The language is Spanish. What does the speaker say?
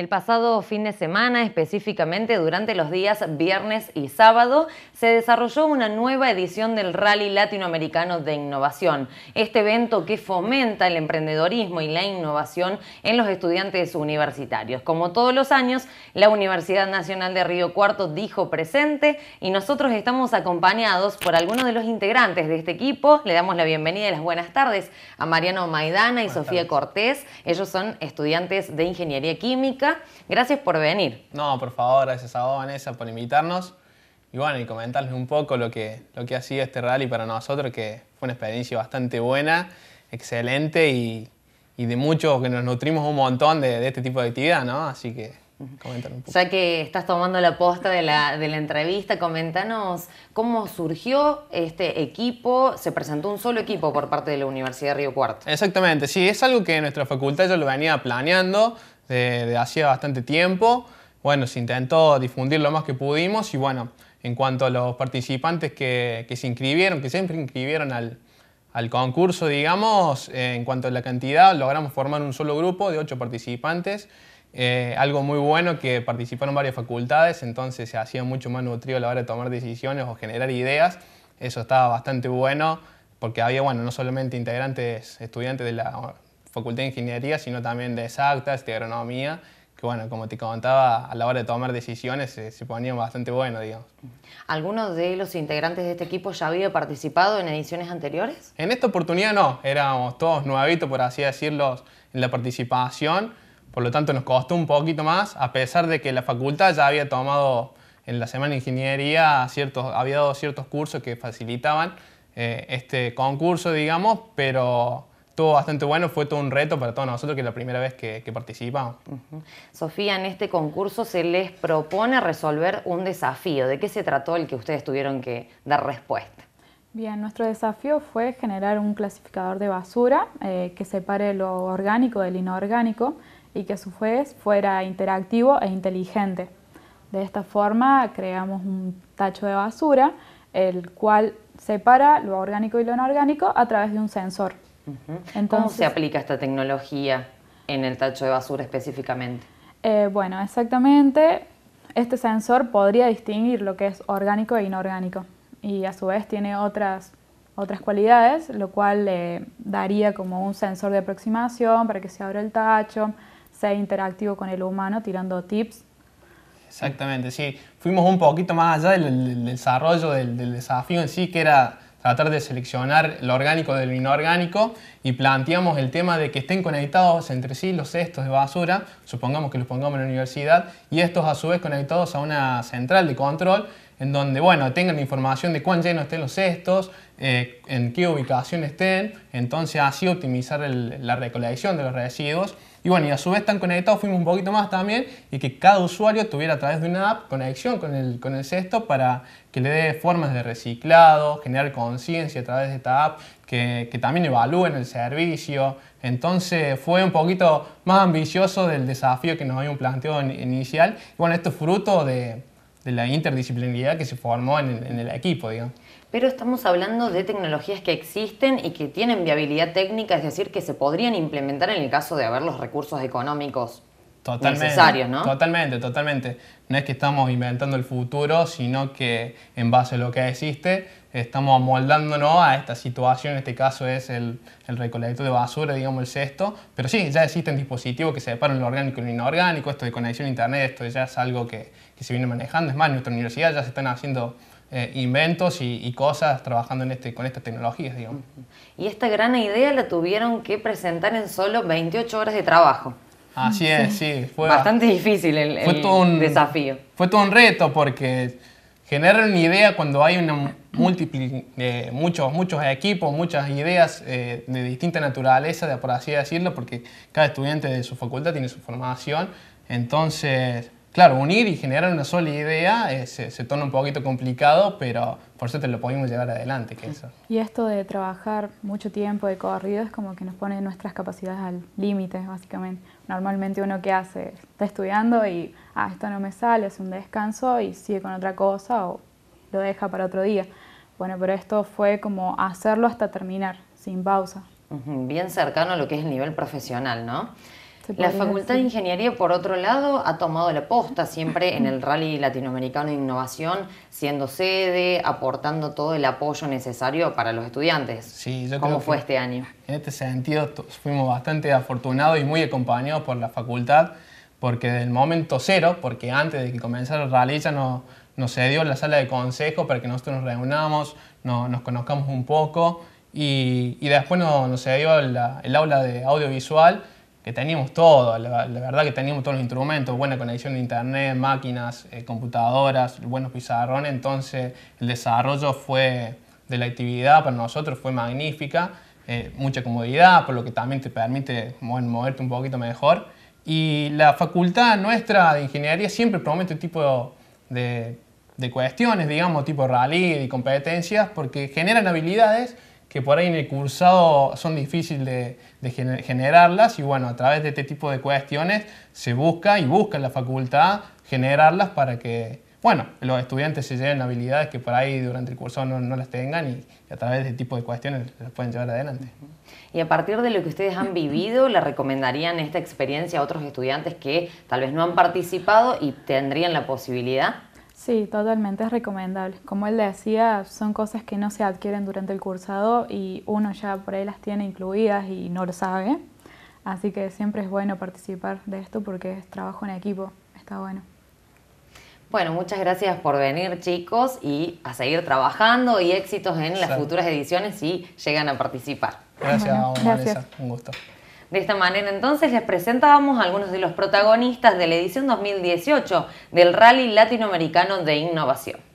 El pasado fin de semana, específicamente durante los días viernes y sábado, se desarrolló una nueva edición del Rally Latinoamericano de Innovación. Este evento que fomenta el emprendedorismo y la innovación en los estudiantes universitarios. Como todos los años, la Universidad Nacional de Río Cuarto dijo presente y nosotros estamos acompañados por algunos de los integrantes de este equipo. Le damos la bienvenida y las buenas tardes a Mariano Maidana y Sofía Cortés. Ellos son estudiantes de Ingeniería Química Gracias por venir. No, por favor, gracias a vos, Vanessa, por invitarnos. Y bueno, y comentarles un poco lo que, lo que ha sido este rally para nosotros, que fue una experiencia bastante buena, excelente y, de muchos que nos nutrimos un montón de, este tipo de actividad, ¿no? Así que Comentar un poco. Ya que estás tomando la posta de la, de la, entrevista, Coméntanos cómo surgió este equipo. Se presentó un solo equipo por parte de la Universidad de Río Cuarto. Exactamente, sí, es algo que nuestra facultad yo lo venía planeando de, hacía bastante tiempo. Bueno, se intentó difundir lo más que pudimos y bueno, en cuanto a los participantes que, se inscribieron, que siempre inscribieron al, concurso, digamos, eh, en cuanto a la cantidad, logramos formar un solo grupo de ocho participantes, eh, algo muy bueno que participaron varias facultades, entonces se hacía mucho más nutrido a la hora de tomar decisiones o generar ideas, eso estaba bastante bueno porque había, bueno, no solamente integrantes, estudiantes de la Facultad de Ingeniería, sino también de Exactas, de Agronomía, que bueno, como te contaba, a la hora de tomar decisiones se, ponía ponían bastante buenos, digamos. ¿Algunos de los integrantes de este equipo ya había participado en ediciones anteriores? En esta oportunidad no, éramos todos nuevitos, por así decirlo, en la participación, por lo tanto nos costó un poquito más, a pesar de que la facultad ya había tomado en la semana de ingeniería ciertos, había dado ciertos cursos que facilitaban eh, este concurso, digamos, pero bastante bueno, fue todo un reto para todos nosotros, que es la primera vez que, participamos. Sofía, en este concurso se les propone resolver un desafío. ¿De qué se trató el que ustedes tuvieron que dar respuesta? Bien, nuestro desafío fue generar un clasificador de basura eh, que separe lo orgánico del inorgánico y que a su vez fuera interactivo e inteligente. De esta forma creamos un tacho de basura, el cual separa lo orgánico y lo inorgánico a través de un sensor. ¿Cómo se aplica esta tecnología en el tacho de basura específicamente? Eh, bueno, exactamente, este sensor podría distinguir lo que es orgánico e inorgánico y a su vez tiene otras, otras cualidades, lo cual le daría como un sensor de aproximación para que se abra el tacho, sea interactivo con el humano tirando tips Exactamente, sí. Fuimos un poquito más allá del, desarrollo del, del, desafío en sí, que era tratar de seleccionar lo orgánico del inorgánico y planteamos el tema de que estén conectados entre sí los cestos de basura, supongamos que los pongamos en la universidad, y estos a su vez conectados a una central de control en donde bueno, tengan información de cuán llenos estén los cestos, eh, en qué ubicación estén, entonces así optimizar la recolección de los residuos. Y bueno, y a su vez están conectados fuimos un poquito más también y que cada usuario tuviera a través de una app conexión con el, con el cesto para que le dé formas de reciclado, generar conciencia a través de esta app, que, que, también evalúen el servicio. Entonces fue un poquito más ambicioso del desafío que nos un planteado inicial. Y bueno, esto es fruto de, de la interdisciplinaridad que se formó en el, equipo, digamos. Pero estamos hablando de tecnologías que existen y que tienen viabilidad técnica, es decir, que se podrían implementar en el caso de haber los recursos económicos Totalmente, ¿no? Totalmente, totalmente. No es que estamos inventando el futuro, sino que en base a lo que existe, estamos amoldándonos a esta situación. En este caso es el, el recolector de basura, digamos el cesto. Pero sí, ya existen dispositivos que separan lo orgánico y lo inorgánico. Esto de conexión a internet, esto ya es algo que, se viene manejando. Es más, en nuestra universidad ya se están haciendo eh, inventos y, cosas trabajando en este, con estas tecnologías, digamos. Y esta gran idea la tuvieron que presentar en solo 28 horas de trabajo. Así es, sí. Fue bastante difícil el, un, desafío. Fue todo un reto porque generar una idea cuando hay una múltiple, eh, muchos, muchos equipos, muchas ideas eh, de distinta naturaleza, por así decirlo, porque cada estudiante de su facultad tiene su formación. Entonces, Claro, unir y generar una sola idea eh, se, torna un poquito complicado, pero por suerte lo podemos llevar adelante. Que eso. Y esto de trabajar mucho tiempo de corrido es como que nos pone nuestras capacidades al límite, básicamente. Normalmente uno que hace, está estudiando y, ah, esto no me sale, hace un descanso y sigue con otra cosa o lo deja para otro día. Bueno, pero esto fue como hacerlo hasta terminar, sin pausa. Bien cercano a lo que es el nivel profesional, ¿no? La Facultad de Ingeniería, por otro lado, ha tomado la posta siempre en el Rally Latinoamericano de Innovación, siendo sede, aportando todo el apoyo necesario para los estudiantes. Sí, yo ¿Cómo fue este año? En este sentido, fuimos bastante afortunados y muy acompañados por la facultad, porque desde el momento cero, porque antes de que comenzara el rally ya nos, nos cedió la sala de consejo para que nosotros nos reunamos, nos conozcamos un poco. Y, después nos, se dio el aula de audiovisual que teníamos todo, la, verdad que teníamos todos los instrumentos, buena conexión de internet, máquinas, eh, computadoras, buenos pizarrones, entonces el desarrollo fue de la actividad para nosotros fue magnífica, eh, mucha comodidad, por lo que también te permite moverte un poquito mejor. Y la facultad nuestra de ingeniería siempre promete este tipo de, de cuestiones, digamos, tipo rally y competencias, porque generan habilidades que por ahí en el cursado son difíciles de, generarlas y bueno, a través de este tipo de cuestiones se busca y busca en la facultad generarlas para que, bueno, los estudiantes se lleven habilidades que por ahí durante el cursado no, las tengan y, a través de este tipo de cuestiones las pueden llevar adelante. Y a partir de lo que ustedes han vivido, ¿le recomendarían esta experiencia a otros estudiantes que tal vez no han participado y tendrían la posibilidad? Sí, totalmente, es recomendable. Como él decía, son cosas que no se adquieren durante el cursado y uno ya por ahí las tiene incluidas y no lo sabe. Así que siempre es bueno participar de esto porque es trabajo en equipo, está bueno. Bueno, muchas gracias por venir chicos y a seguir trabajando y éxitos en las futuras ediciones si llegan a participar. Gracias, Un gusto. De esta manera entonces les presentábamos algunos de los protagonistas de la edición 2018 del Rally Latinoamericano de Innovación.